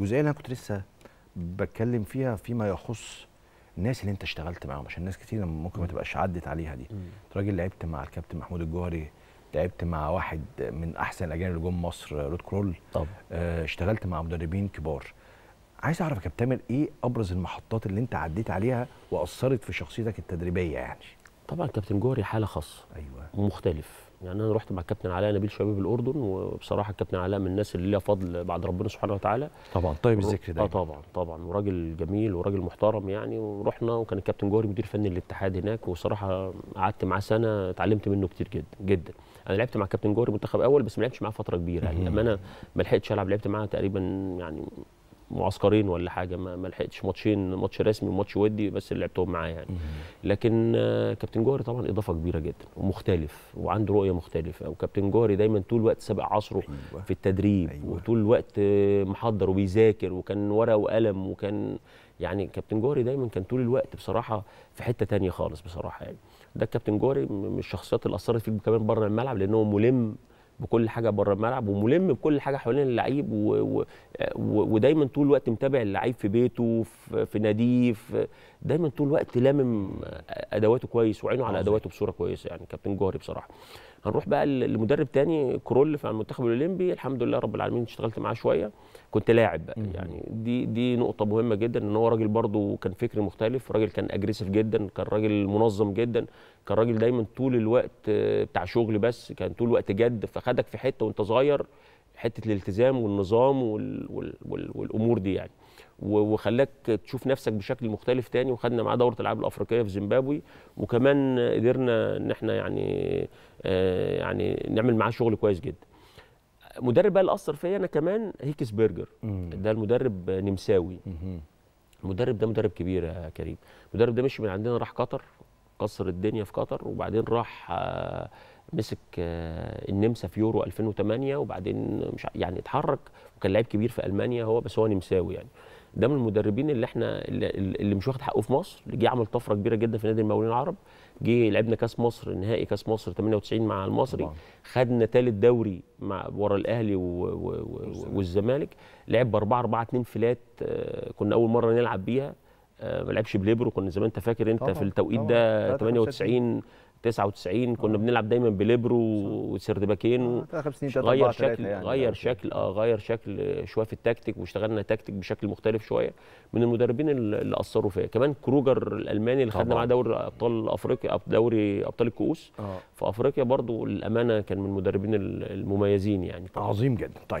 الجزئيه اللي انا كنت لسه بتكلم فيها فيما يخص الناس اللي انت اشتغلت معاهم عشان ناس كتير ممكن ما تبقاش عدت عليها دي انت راجل لعبت مع الكابتن محمود الجوهري لعبت مع واحد من احسن الاجانب اللي جم مصر رود كرول طبعا آه، اشتغلت مع مدربين كبار عايز اعرف يا كابتن ايه ابرز المحطات اللي انت عديت عليها واثرت في شخصيتك التدريبيه يعني طبعا كابتن جوهري حاله خاصه ايوه مختلف يعني انا رحت مع الكابتن علاء نبيل شباب الاردن وبصراحه الكابتن علاء من الناس اللي ليها فضل بعد ربنا سبحانه وتعالى طبعا طيب الذكر ده اه يعني. طبعا طبعا وراجل جميل وراجل محترم يعني ورحنا وكان الكابتن جوهري مدير فني الاتحاد هناك وصراحه قعدت معاه سنه اتعلمت منه كتير جدا جدا انا لعبت مع الكابتن جوهري منتخب اول بس ما لعبتش معاه فتره كبيره يعني لما انا ما لحقتش العب لعبت معاه تقريبا يعني معسكرين ولا حاجه ما لحقتش ماتشين ماتش رسمي وماتش ودي بس اللي لعبتهم معاه يعني لكن آه، كابتن جوهري طبعا اضافه كبيره جدا ومختلف وعنده رؤيه مختلفه وكابتن جوهري دايما طول الوقت سابق عصره أيوة. في التدريب أيوة. وطول الوقت آه، محضر وبيذاكر وكان ورقه وقلم وكان يعني كابتن جوهري دايما كان طول الوقت بصراحه في حته تانية خالص بصراحه يعني ده الكابتن جوهري من الشخصيات اللي اثرت فيه كمان بره الملعب لان هو ملم بكل حاجه بره الملعب وملم بكل حاجه حوالين اللعيب و... و... ودايما طول الوقت متابع اللعيب في بيته في, في ناديه في... دايما طول الوقت لامم ادواته كويس وعينه على ادواته بصوره كويسه يعني كابتن جوهري بصراحه هنروح بقى لمدرب تاني كرول في المنتخب الاولمبي الحمد لله رب العالمين اشتغلت معاه شويه كنت لاعب بقى يعني دي دي نقطه مهمه جدا ان هو راجل برده كان فكر مختلف راجل كان اجريسيف جدا كان راجل منظم جدا كان راجل دايما طول الوقت بتاع شغل بس كان طول الوقت جد فخدك في حته وانت صغير حته الالتزام والنظام وال وال وال والامور دي يعني وخلاك تشوف نفسك بشكل مختلف تاني وخدنا معاه دوره الالعاب الافريقيه في زيمبابوي وكمان قدرنا ان احنا يعني آه، يعني نعمل معاه شغل كويس جدا مدرب بقى اللي اثر فيا انا كمان هيكس بيرجر ده المدرب نمساوي المدرب ده مدرب كبير يا كريم المدرب ده مشي من عندنا راح قطر كسر الدنيا في قطر وبعدين راح آه، مسك آه، النمسا في يورو 2008 وبعدين مش يعني اتحرك وكان لعيب كبير في المانيا هو بس هو نمساوي يعني ده من المدربين اللي احنا اللي مش واخد حقه في مصر اللي جه عمل طفره كبيره جدا في نادي المقاولين العرب جه لعبنا كاس مصر نهائي كاس مصر 98 مع المصري خدنا ثالث دوري مع ورا الاهلي و... و... والزمالك لعب ب 4 4 2 فلات آه، كنا اول مره نلعب بيها آه، ما لعبش بليبرو كنا زمان انت فاكر انت طبعا. في التوقيت ده 98 99 كنا آه. بنلعب دايما بليبرو وسردباكين آه، غير شكل يعني غير يعني. شكل اه غير شكل شويه في التكتيك واشتغلنا تكتيك بشكل مختلف شويه من المدربين اللي اثروا فيا كمان كروجر الالماني اللي خدنا معاه دوري ابطال افريقيا دوري ابطال الكؤوس في افريقيا برضو للامانه كان من المدربين المميزين يعني عظيم جدا طيب